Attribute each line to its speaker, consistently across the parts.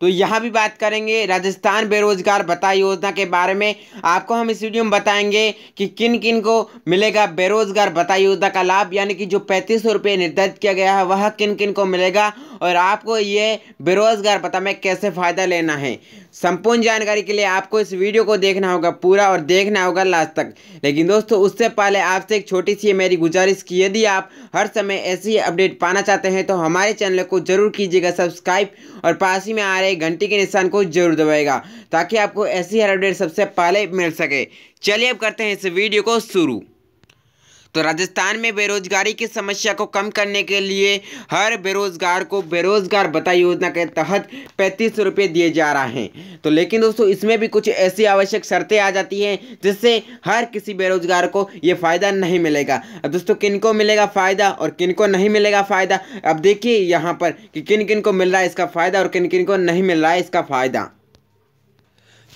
Speaker 1: तो यहाँ भी बात करेंगे राजस्थान बेरोजगार भत्ता योजना के बारे में आपको हम इस वीडियो में बताएंगे कि किन किन को मिलेगा बेरोजगार भत्ता योजना का लाभ यानी कि जो पैंतीस सौ रुपये निर्धारित किया गया है वह किन किन को मिलेगा और आपको ये बेरोजगार भत्ता में कैसे फ़ायदा लेना है संपूर्ण जानकारी के लिए आपको इस वीडियो को देखना होगा पूरा और देखना होगा लास्ट तक लेकिन दोस्तों उससे पहले आपसे एक छोटी सी मेरी गुजारिश की यदि आप हर समय ऐसी अपडेट पाना चाहते हैं तो हमारे चैनल को जरूर कीजिएगा सब्सक्राइब और पास ही में आ रहे वाले घंटी के निशान को जरूर दबाएगा ताकि आपको ऐसी हर अपडेट सबसे पहले मिल सके चलिए अब करते हैं इस वीडियो को शुरू तो राजस्थान में बेरोजगारी की समस्या को कम करने के लिए हर बेरोजगार को बेरोजगार बता योजना के तहत पैंतीस रुपये दिए जा रहे हैं तो लेकिन दोस्तों इसमें भी कुछ ऐसी आवश्यक शर्तें आ जाती हैं जिससे हर किसी बेरोजगार को ये फ़ायदा नहीं मिलेगा अब दोस्तों किन को मिलेगा फ़ायदा और किन को नहीं मिलेगा फ़ायदा अब देखिए यहाँ पर कि किन किन को मिल रहा है इसका फ़ायदा और किन किन को नहीं मिल रहा है इसका फ़ायदा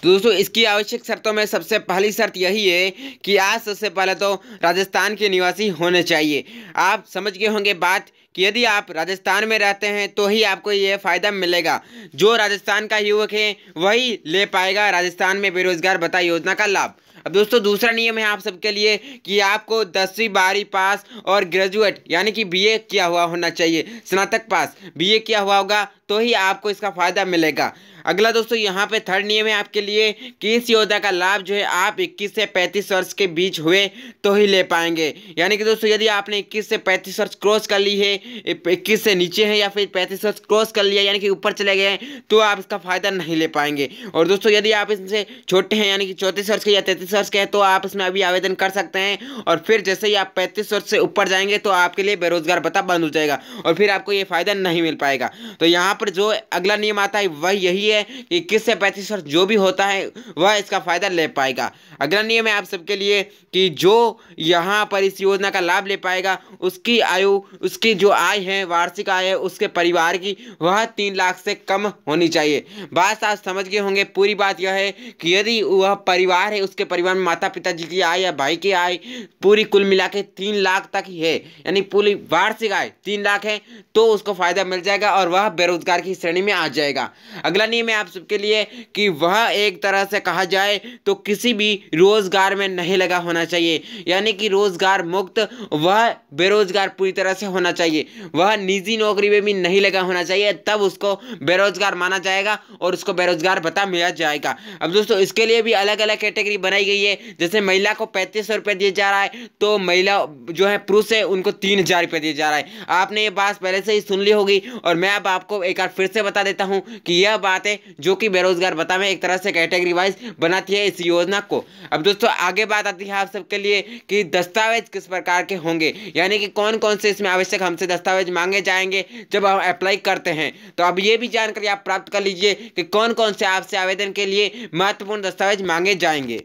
Speaker 1: तो दोस्तों इसकी आवश्यक शर्तों में सबसे पहली शर्त यही है कि आज सबसे पहले तो राजस्थान के निवासी होने चाहिए आप समझ गए होंगे बात कि यदि आप राजस्थान में रहते हैं तो ही आपको यह फ़ायदा मिलेगा जो राजस्थान का युवक है वही ले पाएगा राजस्थान में बेरोजगार भत्ता योजना का लाभ अब दोस्तों दूसरा नियम है आप सबके लिए कि आपको दसवीं बारहवीं पास और ग्रेजुएट यानी कि बीए किया हुआ होना चाहिए स्नातक पास बीए किया हुआ होगा तो ही आपको इसका फ़ायदा मिलेगा अगला दोस्तों यहाँ पे थर्ड नियम है आपके लिए कि इस योजना का लाभ जो है आप 21 से 35 वर्ष के बीच हुए तो ही ले पाएंगे यानी कि दोस्तों यदि आपने 21 से 35 वर्ष क्रॉस कर ली है 21 से नीचे है या फिर 35 वर्ष क्रॉस कर लिया यानी कि ऊपर चले गए हैं तो आप इसका फ़ायदा नहीं ले पाएंगे और दोस्तों यदि आप इससे छोटे हैं यानी कि चौंतीस वर्ष के या तैंतीस वर्ष के हैं तो आप इसमें अभी आवेदन कर सकते हैं और फिर जैसे ही आप पैंतीस वर्ष से ऊपर जाएंगे तो आपके लिए बेरोजगार पता बंद हो जाएगा और फिर आपको ये फ़ायदा नहीं मिल पाएगा तो यहाँ पर जो अगला नियम आता है वह यही है कि इक्कीस से पैंतीस वर्ष जो भी होता है वह इसका फ़ायदा ले पाएगा अगला नियम है आप सबके लिए कि जो यहाँ पर इस योजना का लाभ ले पाएगा उसकी आयु उसकी जो आय है वार्षिक आय है उसके परिवार की वह तीन लाख से कम होनी चाहिए बात आप समझ गए होंगे पूरी बात यह है कि यदि वह परिवार है उसके परिवार में माता पिताजी की आय या भाई की आय पूरी कुल मिला के तीन लाख तक ही है यानी पूरी वार्षिक आय तीन लाख है तो उसको फ़ायदा मिल जाएगा और वह बेरोजगार पुरस्कार की श्रेणी में आ जाएगा अगला नियम है आप सबके लिए कि वह एक तरह से कहा जाए तो किसी भी रोजगार में नहीं लगा होना चाहिए यानी कि रोजगार मुक्त वह बेरोजगार पूरी तरह से होना चाहिए वह निजी नौकरी में भी नहीं लगा होना चाहिए तब उसको बेरोजगार माना जाएगा और उसको बेरोजगार भत्ता मिला जाएगा अब दोस्तों इसके लिए भी अलग अलग कैटेगरी बनाई गई है जैसे महिला को पैंतीस सौ रुपये दिया जा रहा है तो महिला जो है पुरुष है उनको तीन हजार रुपये दिया जा रहा है आपने ये बात पहले से ही सुन ली होगी और मैं अब आपको एक जानकार फिर से बता देता हूँ कि यह बात है जो कि बेरोजगार बता में एक तरह से कैटेगरी वाइज बनाती है इस योजना को अब दोस्तों आगे बात आती है आप सबके लिए कि दस्तावेज किस प्रकार के होंगे यानी कि कौन कौन से इसमें आवश्यक हमसे दस्तावेज मांगे जाएंगे जब हम अप्लाई करते हैं तो अब ये भी जानकारी आप प्राप्त कर लीजिए कि कौन कौन से आपसे आवेदन के लिए महत्वपूर्ण दस्तावेज मांगे जाएंगे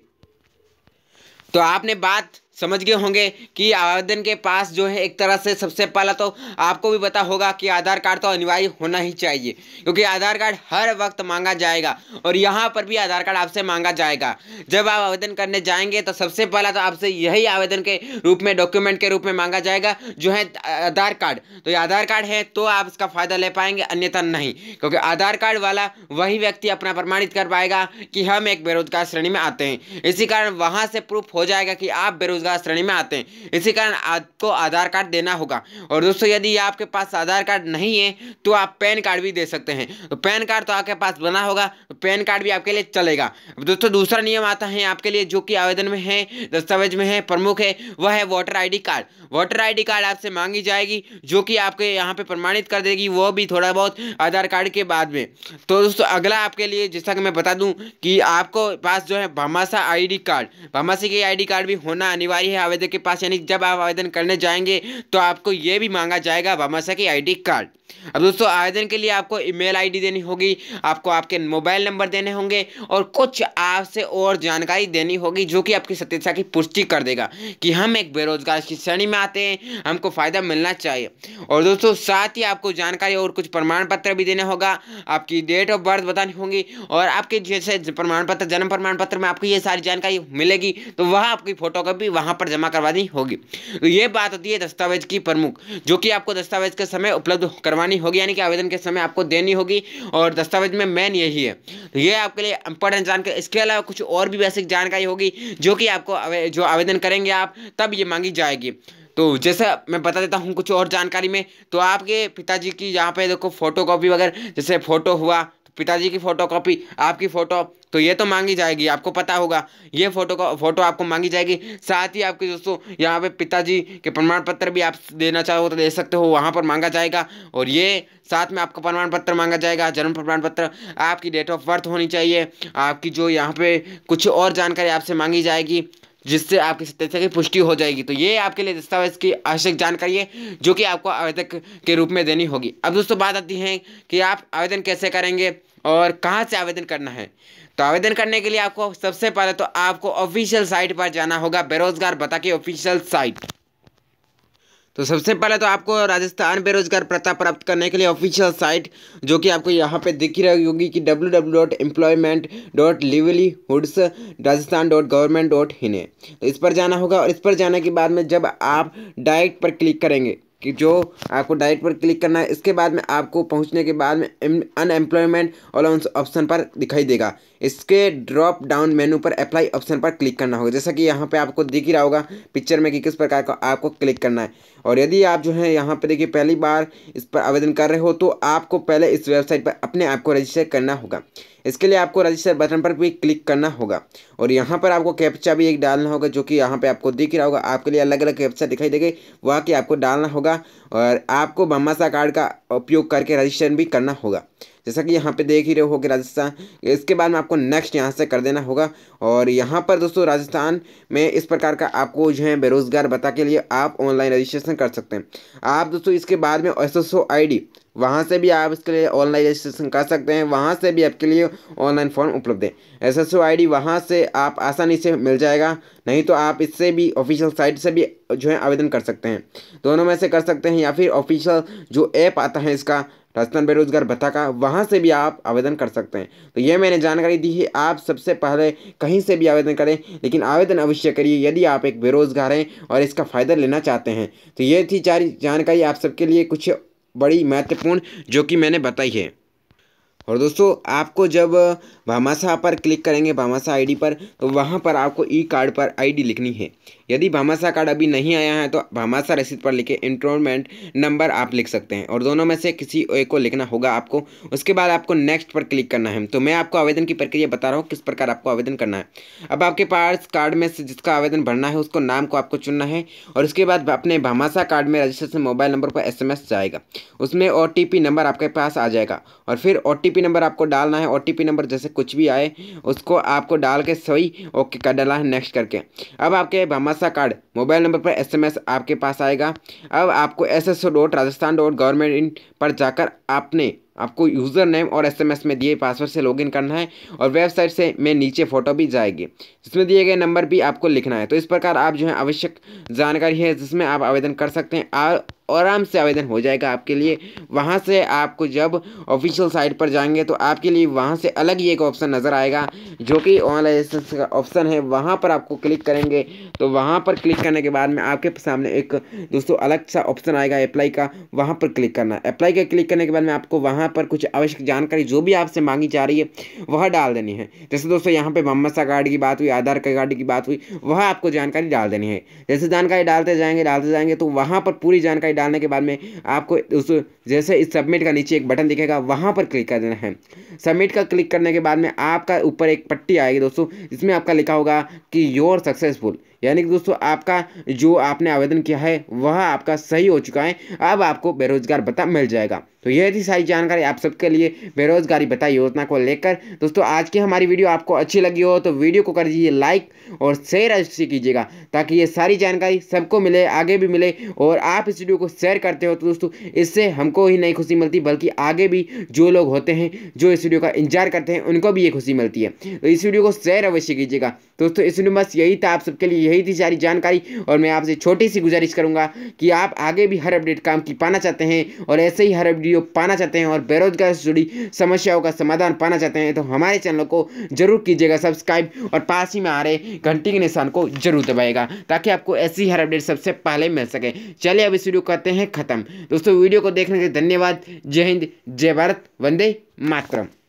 Speaker 1: तो आपने बात समझ गए होंगे कि आवेदन के पास जो है एक तरह से सबसे पहला तो आपको भी पता होगा कि आधार कार्ड तो अनिवार्य होना ही चाहिए क्योंकि आधार कार्ड हर वक्त मांगा जाएगा और यहाँ पर भी आधार कार्ड आपसे मांगा जाएगा जब आप आवेदन करने जाएंगे तो सबसे पहला तो आपसे यही आवेदन के रूप में डॉक्यूमेंट के रूप में मांगा जाएगा जो है आधार कार्ड तो ये आधार कार्ड है तो आप इसका फ़ायदा ले पाएंगे अन्यथा नहीं क्योंकि आधार कार्ड वाला वही व्यक्ति अपना प्रमाणित कर पाएगा कि हम एक बेरोजगार श्रेणी में आते हैं इसी कारण वहाँ से प्रूफ हो जाएगा कि आप बेरोजगार रोजगार श्रेणी में आते हैं इसी कारण आपको आधार कार्ड देना होगा और दोस्तों यदि आपके पास आधार कार्ड नहीं है तो आप पैन कार्ड भी दे सकते हैं तो पैन कार्ड तो आपके पास बना होगा तो पैन कार्ड भी आपके लिए चलेगा दोस्तों दूसरा नियम आता है आपके लिए जो कि आवेदन में है दस्तावेज में है प्रमुख है वह है voter I card voter I card आपसे मांगी जाएगी जो कि आपके यहाँ पर प्रमाणित कर देगी वो भी थोड़ा बहुत आधार कार्ड के बाद में तो दोस्तों अगला आपके लिए जैसा कि मैं बता दूं कि आपको पास जो है भामाशा आईडी कार्ड भामाशा की आईडी कार्ड भी होना अनिवार्य अनिवार्य है आवेदक के पास यानी जब आप आवेदन करने जाएंगे तो आपको ये भी मांगा जाएगा वामाशा की आईडी कार्ड अब दोस्तों आवेदन के लिए आपको ईमेल आईडी देनी होगी आपको आपके मोबाइल नंबर देने होंगे और कुछ आपसे और जानकारी देनी होगी जो कि आपकी सत्यता की पुष्टि कर देगा कि हम एक बेरोजगार की श्रेणी में आते हैं हमको फ़ायदा मिलना चाहिए और दोस्तों साथ ही आपको जानकारी और कुछ प्रमाण पत्र भी देना होगा आपकी डेट ऑफ बर्थ बतानी होगी और आपके जैसे प्रमाण पत्र जन्म प्रमाण पत्र में आपको ये सारी जानकारी मिलेगी तो वह आपकी फोटोकॉपी वहाँ कहाँ पर जमा करवानी होगी तो ये बात होती है दस्तावेज की प्रमुख जो कि आपको दस्तावेज के समय उपलब्ध करवानी होगी यानी कि आवेदन के समय आपको देनी होगी और दस्तावेज में मेन यही है तो ये आपके लिए इंपॉर्टेंट जानकारी इसके अलावा कुछ और भी बेसिक जानकारी होगी जो कि आपको जो आवेदन करेंगे आप तब ये मांगी जाएगी तो जैसे मैं बता देता हूँ कुछ और जानकारी में तो आपके पिताजी की यहाँ पे देखो फोटो कॉपी वगैरह जैसे फोटो हुआ पिताजी की फ़ोटो कॉपी आपकी फ़ोटो तो ये तो मांगी जाएगी आपको पता होगा ये फ़ोटो का फ़ोटो आपको मांगी जाएगी साथ ही आपके दोस्तों यहाँ पे पिताजी के प्रमाण पत्र भी आप देना चाहो तो दे सकते हो वहाँ पर मांगा जाएगा और ये साथ में आपका प्रमाण पत्र मांगा जाएगा जन्म प्रमाण पत्र आपकी डेट ऑफ बर्थ होनी चाहिए आपकी जो यहाँ पे कुछ और जानकारी आपसे मांगी जाएगी जिससे आपकी सत्यता की पुष्टि हो जाएगी तो ये आपके लिए दस्तावेज की आवश्यक जानकारी है जो कि आपको आवेदक के रूप में देनी होगी अब दोस्तों बात आती है कि आप आवेदन कैसे करेंगे और कहाँ से आवेदन करना है तो आवेदन करने के लिए आपको सबसे पहले तो आपको ऑफिशियल साइट पर जाना होगा बेरोजगार बता के ऑफिशियल साइट तो सबसे पहले तो आपको राजस्थान बेरोजगार प्रता प्राप्त करने के लिए ऑफिशियल साइट जो कि आपको यहाँ पे दिख रही होगी कि W W dot employment dot hoods Rajasthan dot government dot in है तो इस पर जाना होगा और इस पर जाने के बाद में जब आप डायरेक्ट पर क्लिक करेंगे कि जो आपको डायरेक्ट पर क्लिक करना है इसके बाद में आपको पहुंचने के बाद में अनएम्प्लॉयमेंट अलाउंस ऑप्शन पर दिखाई देगा इसके ड्रॉप डाउन मेनू पर अप्लाई ऑप्शन पर क्लिक करना होगा जैसा कि यहाँ पे आपको दिख ही रहा होगा पिक्चर में कि किस प्रकार का आपको क्लिक करना है और यदि आप जो है यहाँ पर देखिए पहली बार इस पर आवेदन कर रहे हो तो आपको पहले इस वेबसाइट पर अपने आप को रजिस्टर करना होगा इसके लिए आपको रजिस्टर बटन पर भी क्लिक करना होगा और यहाँ पर आपको कैप्चा भी एक डालना होगा जो कि यहाँ पे आपको दिख रहा होगा आपके लिए अलग अलग कैप्चा दिखाई देगा वह कि आपको डालना होगा और आपको भम्मासा कार्ड का उपयोग करके रजिस्ट्रेशन भी करना होगा जैसा कि यहाँ पे देख ही रहे हो कि राजस्थान इसके बाद में आपको नेक्स्ट यहाँ से कर देना होगा और यहाँ पर दोस्तों राजस्थान में इस प्रकार का आपको जो है बेरोज़गार बता के लिए आप ऑनलाइन रजिस्ट्रेशन कर सकते हैं आप दोस्तों इसके बाद में एस एस वहाँ से भी आप इसके लिए ऑनलाइन रजिस्ट्रेशन कर सकते हैं वहाँ से भी आपके लिए ऑनलाइन फॉर्म उपलब्ध है एस एस डी वहाँ से आप आसानी से मिल जाएगा नहीं तो आप इससे भी ऑफिशियल साइट से भी जो है आवेदन कर सकते हैं दोनों में से कर सकते हैं या फिर ऑफिशियल जो ऐप आता है इसका राजस्थान बेरोजगार भत्ता का वहाँ से भी आप आवेदन कर सकते हैं तो ये मैंने जानकारी दी है आप सबसे पहले कहीं से भी आवेदन करें लेकिन आवेदन अवश्य करिए यदि आप एक बेरोजगार हैं और इसका फ़ायदा लेना चाहते हैं तो ये थी चार जानकारी आप सबके लिए कुछ बड़ी महत्वपूर्ण जो कि मैंने बताई है और दोस्तों आपको जब भामाशाह पर क्लिक करेंगे भामाशाह आईडी पर तो वहाँ पर आपको ई कार्ड पर आईडी लिखनी है यदि भामाशाह कार्ड अभी नहीं आया है तो भामाशाह रसीद पर लिखे इंट्रोलमेंट नंबर आप लिख सकते हैं और दोनों में से किसी एक को लिखना होगा आपको उसके बाद आपको नेक्स्ट पर क्लिक करना है तो मैं आपको आवेदन की प्रक्रिया बता रहा हूँ किस प्रकार आपको आवेदन करना है अब आपके पास कार्ड में से जिसका आवेदन भरना है उसको नाम को आपको चुनना है और उसके बाद अपने भामाशाह कार्ड में रजिस्ट्रेशन मोबाइल नंबर पर एस जाएगा उसमें ओ नंबर आपके पास आ जाएगा और फिर ओ नंबर आपको डालना है ओ नंबर जैसे कुछ भी आए उसको आपको डाल के सही ओके कर डाला है नेक्स्ट करके अब आपके भमासा कार्ड मोबाइल नंबर पर एसएमएस आपके पास आएगा अब आपको S S dot Rajasthan dot government in पर जाकर आपने आपको यूज़र नेम और एसएमएस में दिए पासवर्ड से लॉगिन करना है और वेबसाइट से में नीचे फ़ोटो भी जाएगी जिसमें दिए गए नंबर भी आपको लिखना है तो इस प्रकार आप जो है आवश्यक जानकारी है जिसमें आप आवेदन कर सकते हैं आ आराम से आवेदन हो जाएगा आपके लिए वहाँ से आपको जब ऑफिशियल साइट पर जाएंगे तो आपके लिए वहाँ से अलग ही एक ऑप्शन नज़र आएगा जो कि ऑनलाइन लाइसेंस का ऑप्शन है वहाँ पर आपको क्लिक करेंगे तो वहाँ पर क्लिक करने के बाद में आपके सामने एक दोस्तों अलग सा ऑप्शन आएगा अप्लाई का वहाँ पर क्लिक करना अप्लाई का क्लिक करने के बाद में आपको वहाँ पर कुछ आवश्यक जानकारी जो भी आपसे मांगी जा रही है वह डाल देनी है जैसे दोस्तों यहाँ पर मम्मसा कार्ड की बात हुई आधार कार्ड की बात हुई वह आपको जानकारी डाल देनी है जैसे जानकारी डालते जाएंगे डालते जाएंगे तो वहाँ पर पूरी जानकारी डालने के बाद में आपको उस जैसे इस सबमिट का नीचे एक बटन दिखेगा वहाँ पर क्लिक कर देना है सबमिट का क्लिक करने के बाद में आपका ऊपर एक पट्टी आएगी दोस्तों इसमें आपका लिखा होगा कि योर सक्सेसफुल यानी कि दोस्तों आपका जो आपने आवेदन किया है वह आपका सही हो चुका है अब आपको बेरोजगार भत्ता मिल जाएगा तो यह थी सारी जानकारी आप सबके लिए बेरोजगारी भत्ता योजना को लेकर दोस्तों आज की हमारी वीडियो आपको अच्छी लगी हो तो वीडियो को कर दीजिए लाइक और शेयर अवश्य कीजिएगा ताकि ये सारी जानकारी सबको मिले आगे भी मिले और आप इस वीडियो को शेयर करते हो तो दोस्तों इससे हमको ही नहीं खुशी मिलती बल्कि आगे भी जो लोग होते हैं जो इस वीडियो का इंतजार करते हैं उनको भी ये खुशी मिलती है तो इस वीडियो को शेयर अवश्य कीजिएगा दोस्तों इस वीडियो बस यही था आप सबके लिए यही यही थी सारी जानकारी और मैं आपसे छोटी सी गुजारिश करूँगा कि आप आगे भी हर अपडेट काम की पाना चाहते हैं और ऐसे ही हर वीडियो पाना चाहते हैं और बेरोजगार से जुड़ी समस्याओं का समाधान पाना चाहते हैं तो हमारे चैनल को जरूर कीजिएगा सब्सक्राइब और पास ही में आ रहे घंटी के निशान को जरूर दबाएगा ताकि आपको ऐसी हर अपडेट सबसे पहले मिल सके चलिए अब इस वीडियो करते हैं खत्म दोस्तों वीडियो को देखने के धन्यवाद जय हिंद जय भारत वंदे मातरम